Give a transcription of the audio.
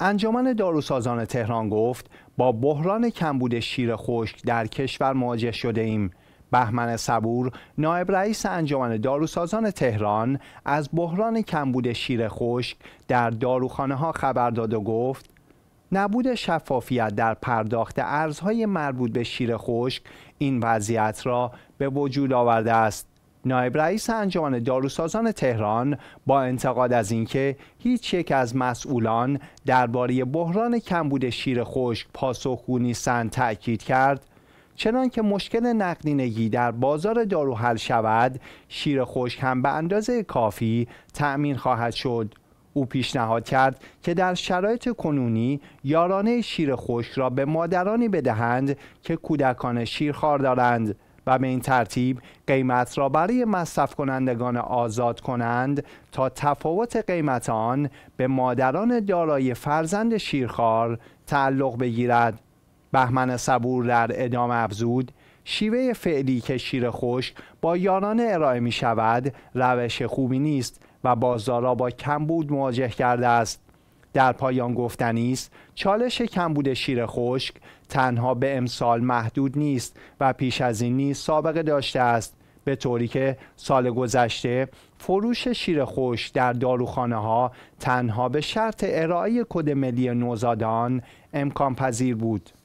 انجمن داروسازان تهران گفت با بحران کمبود شیر خشک در کشور مواجه شده ایم بهمن صبور نایب رئیس انجمن داروسازان تهران از بحران کمبود شیر خشک در داروخانه ها خبر داد و گفت نبود شفافیت در پرداخت ارزهای مربوط به شیر خشک این وضعیت را به وجود آورده است نایب رئیس انجمن داروسازان تهران با انتقاد از اینکه هیچ یک از مسئولان درباره بحران کمبود شیر خشک پاسخگو نیستند تاکید کرد چنانکه که مشکل نقدینگی در بازار دارو حل شود شیر خشک هم به اندازه کافی تأمین خواهد شد او پیشنهاد کرد که در شرایط کنونی یارانه شیر خشک را به مادرانی بدهند که کودکان شیرخوار دارند و به این ترتیب قیمت را برای مصرف کنندگان آزاد کنند تا تفاوت قیمت آن به مادران دارای فرزند شیرخوار تعلق بگیرد بهمن صبور در ادامه افزود شیوه فعلی که شیر خوش با یاران ارائه می شود روش خوبی نیست و بازارا با کمبود مواجه کرده است در پایان گفتنی است چالش کمبود شیر خشک تنها به امسال محدود نیست و پیش از این نیز سابقه داشته است به طوری که سال گذشته فروش شیر خشک در داروخانه ها تنها به شرط ارائه کد ملی نوزادان امکان پذیر بود.